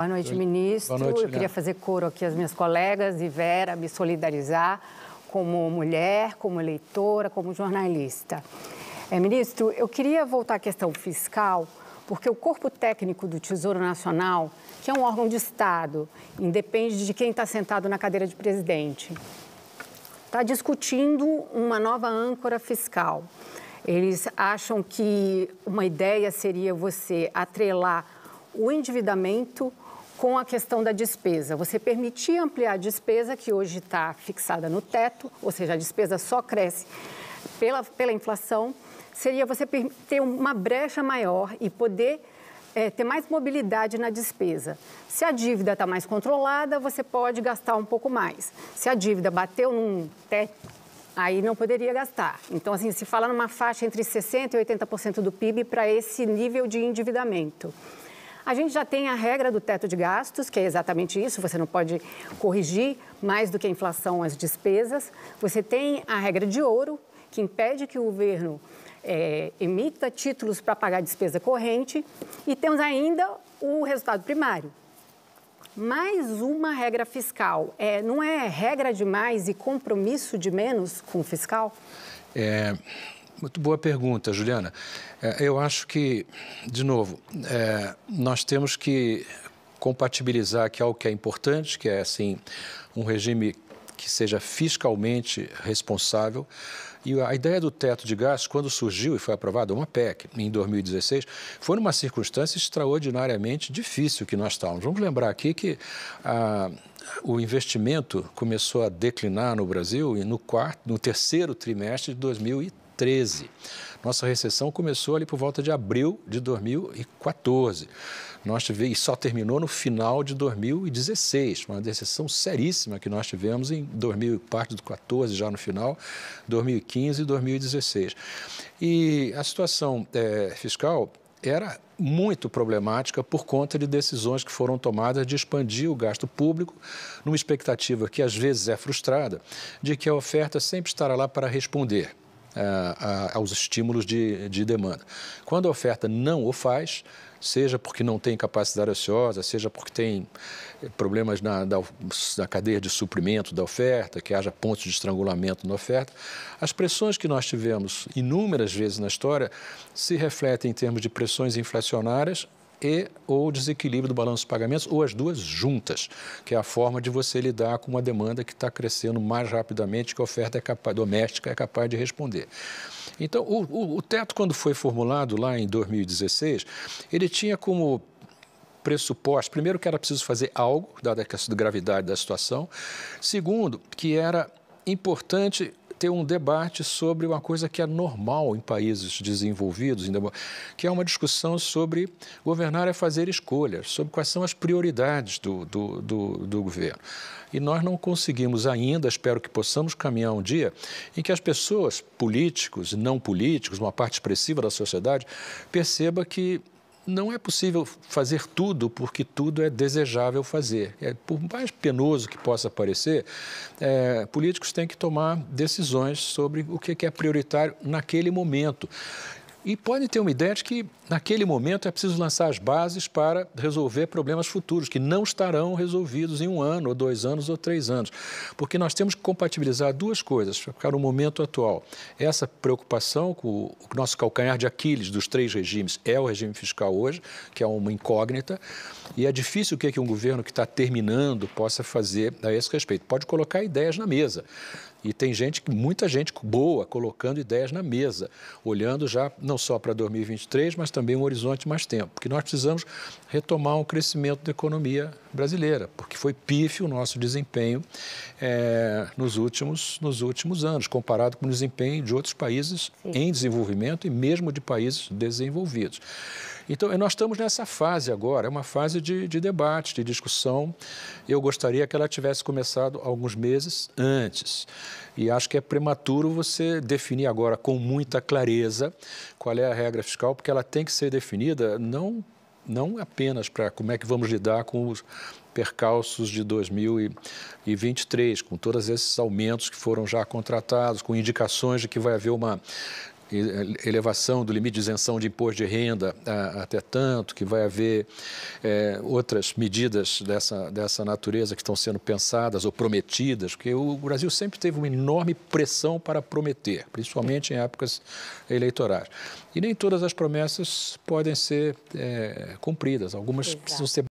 Boa noite, ministro. Boa noite, Eu queria fazer coro aqui às minhas colegas e Vera, me solidarizar como mulher, como eleitora, como jornalista. É, ministro, eu queria voltar à questão fiscal, porque o Corpo Técnico do Tesouro Nacional, que é um órgão de Estado, independe de quem está sentado na cadeira de presidente, está discutindo uma nova âncora fiscal. Eles acham que uma ideia seria você atrelar o endividamento com a questão da despesa. Você permitia ampliar a despesa, que hoje está fixada no teto, ou seja, a despesa só cresce pela, pela inflação, seria você ter uma brecha maior e poder é, ter mais mobilidade na despesa. Se a dívida está mais controlada, você pode gastar um pouco mais. Se a dívida bateu num teto, aí não poderia gastar. Então, assim, se fala numa faixa entre 60% e 80% do PIB para esse nível de endividamento. A gente já tem a regra do teto de gastos, que é exatamente isso, você não pode corrigir mais do que a inflação as despesas. Você tem a regra de ouro, que impede que o governo é, emita títulos para pagar a despesa corrente. E temos ainda o resultado primário. Mais uma regra fiscal. É, não é regra de mais e compromisso de menos com o fiscal? É, muito boa pergunta, Juliana. É, eu acho que, de novo, é, nós temos que compatibilizar aqui algo que é importante, que é assim um regime que seja fiscalmente responsável. E a ideia do teto de gás, quando surgiu e foi aprovada uma PEC em 2016, foi numa circunstância extraordinariamente difícil que nós estávamos. Vamos lembrar aqui que a, o investimento começou a declinar no Brasil no, quarto, no terceiro trimestre de 2013. 2013. Nossa recessão começou ali por volta de abril de 2014. Nós tivemos, e só terminou no final de 2016, uma recessão seríssima que nós tivemos em 2000, parte do 14 já no final, 2015 e 2016. E a situação é, fiscal era muito problemática por conta de decisões que foram tomadas de expandir o gasto público, numa expectativa que às vezes é frustrada, de que a oferta sempre estará lá para responder é, aos estímulos de, de demanda. Quando a oferta não o faz, seja porque não tem capacidade ociosa, seja porque tem problemas na, da, cadeia de suprimento da oferta, que haja pontos de estrangulamento na oferta. As pressões que nós tivemos inúmeras vezes na história se refletem em termos de pressões inflacionárias e ou desequilíbrio do balanço de pagamentos, ou as duas juntas, que é a forma de você lidar com uma demanda que está crescendo mais rapidamente que a oferta é capaz, doméstica é capaz de responder. Então, o, o, o teto, quando foi formulado lá em 2016, ele tinha como pressuposto, primeiro, que era preciso fazer algo, dada a gravidade da situação, segundo, que era importante ter um debate sobre uma coisa que é normal em países desenvolvidos, que é uma discussão sobre governar é fazer escolhas, sobre quais são as prioridades do, do, do, do governo. E nós não conseguimos ainda, espero que possamos caminhar um dia, em que as pessoas, políticos e não políticos, uma parte expressiva da sociedade, perceba que não é possível fazer tudo porque tudo é desejável fazer. É, por mais penoso que possa parecer, é, políticos têm que tomar decisões sobre o que é prioritário naquele momento e podem ter uma ideia de que, naquele momento, é preciso lançar as bases para resolver problemas futuros, que não estarão resolvidos em um ano, ou dois anos, ou três anos. Porque nós temos que compatibilizar duas coisas para o momento atual. Essa preocupação com o nosso calcanhar de Aquiles dos três regimes é o regime fiscal hoje, que é uma incógnita, e é difícil o que é um governo que está terminando possa fazer a esse respeito. Pode colocar ideias na mesa. E tem gente, muita gente boa, colocando ideias na mesa, olhando já não só para 2023, mas também um horizonte mais tempo. Porque nós precisamos retomar um crescimento da economia brasileira, porque foi pífio o nosso desempenho é, nos, últimos, nos últimos anos, comparado com o desempenho de outros países Sim. em desenvolvimento e mesmo de países desenvolvidos. Então, nós estamos nessa fase agora, é uma fase de, de debate, de discussão. Eu gostaria que ela tivesse começado alguns meses antes. E acho que é prematuro você definir agora com muita clareza qual é a regra fiscal, porque ela tem que ser definida não, não apenas para como é que vamos lidar com os percalços de 2023, com todos esses aumentos que foram já contratados, com indicações de que vai haver uma eh, elevação do limite de isenção de imposto de renda a, ah, até tanto, que vai haver é, outras medidas dessa, dessa natureza que estão sendo pensadas ou prometidas, porque o Brasil sempre teve uma enorme pressão para prometer, principalmente em épocas eleitorais. E nem todas as promessas podem ser é, cumpridas, algumas Exato. precisam ser